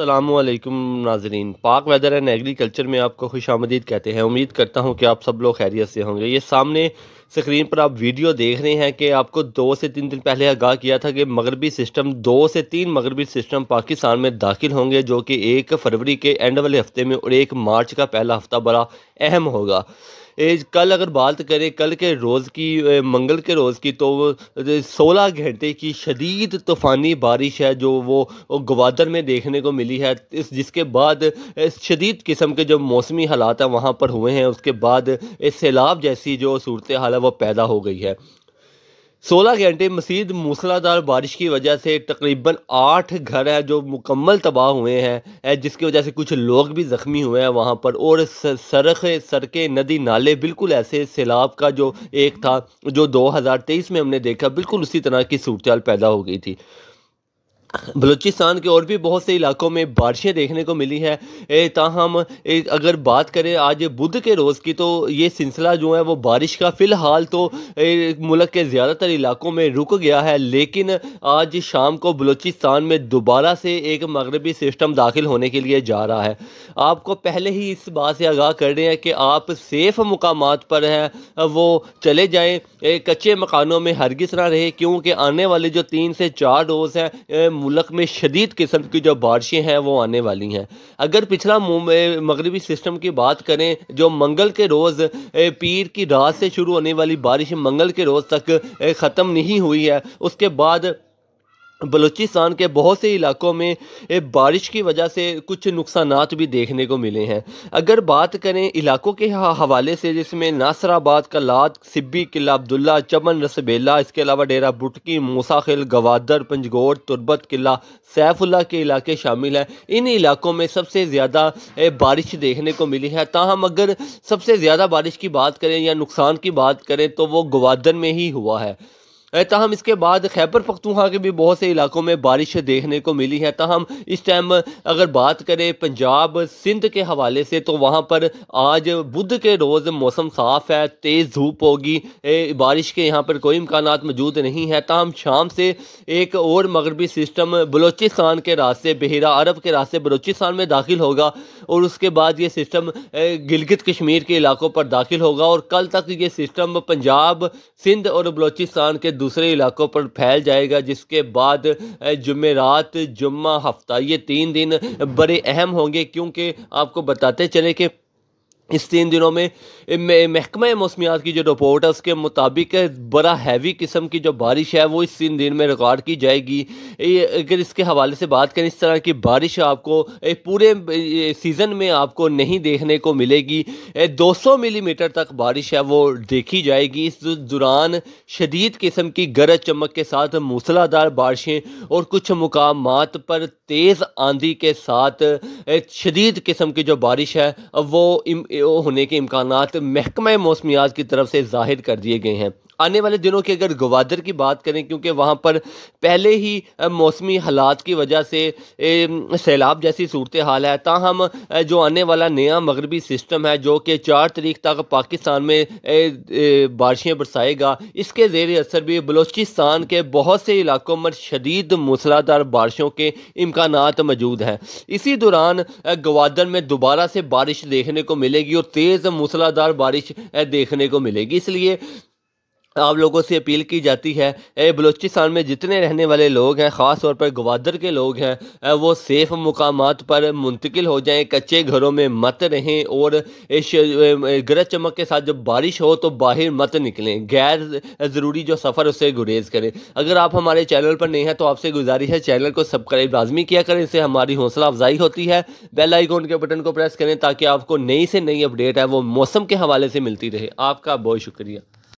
अल्लाम नाजरीन पाक वेदर एंड एग्रीकल्चर में आपको खुश आमदीद कहते हैं उम्मीद करता हूँ कि आप सब लोग खैरियत से होंगे ये सामने स्क्रीन पर आप वीडियो देख रहे हैं कि आपको दो से तीन दिन पहले आगाह किया था कि मगरबी सिस्टम दो से तीन मगरबी सिस्टम पाकिस्तान में दाखिल होंगे जो कि एक फरवरी के एंड वाले हफ्ते में और एक मार्च का पहला हफ्ता बड़ा अहम होगा एज कल अगर बात करें कल के रोज़ की मंगल के रोज़ की तो सोलह घंटे की शदीद तूफ़ानी बारिश है जो वो गवादर में देखने को मिली है इस जिसके बाद शदीद किस्म के जो मौसमी हालात हैं वहाँ पर हुए हैं उसके बाद सैलाब जैसी जो सूरत हाल है वह पैदा हो गई है सोलह घंटे मसीद मूसलाधार बारिश की वजह से तकरीबन आठ घर हैं जो मुकम्मल तबाह हुए हैं जिसकी वजह से कुछ लोग भी ज़ख्मी हुए हैं वहाँ पर और सरख सड़कें नदी नाले बिल्कुल ऐसे सैलाब का जो एक था जो 2023 में हमने देखा बिल्कुल उसी तरह की सूरत पैदा हो गई थी बलूचिस्तान के और भी बहुत से इलाकों में बारिशें देखने को मिली है ताहम अगर बात करें आज बुध के रोज़ की तो ये सिलसिला जो है वो बारिश का फ़िलहाल तो मुल्क के ज़्यादातर इलाकों में रुक गया है लेकिन आज शाम को बलूचिस्तान में दोबारा से एक मगरबी सिस्टम दाखिल होने के लिए जा रहा है आपको पहले ही इस बात से आगाह कर रहे हैं कि आप सेफ़ मकाम पर हैं वो चले जाएँ कच्चे मकानों में हरगिस ना रहे क्योंकि आने वाले जो तीन से चार रोज़ हैं मुल्क में शदीद किस्म की जो बारिशें हैं वो आने वाली हैं अगर पिछला मगरबी सिस्टम की बात करें जो मंगल के रोज़ पीर की रात से शुरू होने वाली बारिश मंगल के रोज़ तक ख़त्म नहीं हुई है उसके बाद बलूचिस्तान के बहुत से इलाकों में बारिश की वजह से कुछ नुकसान भी देखने को मिले हैं अगर बात करें इलाकों के हवाले से जिसमें नासराबाद लाद सिब्बी किला अब्दुल्ला चमन रसबेला इसके अलावा डेरा बुटकी मूसाखिल गवादर पंजगोर तुरबत किला सैफुल्ला के इलाके शामिल हैं इन इलाकों में सबसे ज़्यादा बारिश देखने को मिली है ताहम अगर सबसे ज़्यादा बारिश की बात करें या नुकसान की बात करें तो वो गवादर में ही हुआ है तहम इसके बाद खैबर पख्तूहा के भी बहुत से इलाकों में बारिश देखने को मिली है तहम इस टाइम अगर बात करें पंजाब सिंध के हवाले से तो वहाँ पर आज बुध के रोज़ मौसम साफ है तेज़ धूप होगी बारिश के यहाँ पर कोई इम्कान मौजूद नहीं है तहम शाम से एक और मगरबी सिस्टम बलोचिस्तान के रास्ते बहरा अरब के रास्ते बलोचिस्तान में दाखिल होगा और उसके बाद ये सिस्टम गिलगित कश्मीर के इलाकों पर दाखिल होगा और कल तक ये सिस्टम पंजाब सिंध और बलोचिस्तान के दूसरे इलाकों पर फैल जाएगा जिसके बाद जुमेरात जुम्मा हफ्ता ये तीन दिन बड़े अहम होंगे क्योंकि आपको बताते चले कि इस तीन दिनों में महकमा मौसमियात की जो रिपोर्ट है उसके मुताबिक बड़ा हैवी किस्म की जो बारिश है वो इस तीन दिन में रिकॉर्ड की जाएगी अगर इसके हवाले से बात करें इस तरह की बारिश आपको पूरे सीज़न में आपको नहीं देखने को मिलेगी 200 मिलीमीटर तक बारिश है वो देखी जाएगी इस दौरान शदीद किस्म की गरज चमक के साथ मूसलाधार बारिशें और कुछ मुकाम पर तेज़ आंधी के साथ शदीद किस्म की जो बारिश है वो होने के इम्कान महकमा मौसमियात की तरफ से जाहिर कर दिए गए हैं आने वाले दिनों की अगर ग्वादर की बात करें क्योंकि वहाँ पर पहले ही मौसमी हालात की वजह से सैलाब जैसी सूरत हाल है ताहम जो आने वाला नया मगरबी सिस्टम है जो कि चार तरीक तक पाकिस्तान में बारिशें बरसाएगा इसके जेर असर भी बलोचिस्तान के बहुत से इलाकों में शदीद मूसलाधार बारिशों के इम्कान मौजूद हैं इसी दौरान ग्वादर में दोबारा से बारिश देखने को मिलेगी और तेज़ मूसलाधार बारिश देखने को मिलेगी इसलिए आप लोगों से अपील की जाती है ए बलूचिस्तान में जितने रहने वाले लोग हैं ख़ास तौर पर ग्वादर के लोग हैं वो सेफ़ मकाम पर मुंतकिल हो जाएं कच्चे घरों में मत रहें और गरज चमक के साथ जब बारिश हो तो बाहर मत निकलें गैर ज़रूरी जो सफ़र उससे गुरेज करें अगर आप हमारे चैनल पर नहीं हैं तो आपसे गुजारिश है चैनल को सब्सक्राइब लाजमी किया करें इससे हमारी हौसला अफजाई होती है बेल आइकॉन के बटन को प्रेस करें ताकि आपको नई से नई अपडेट है वो मौसम के हवाले से मिलती रहे आपका बहुत शुक्रिया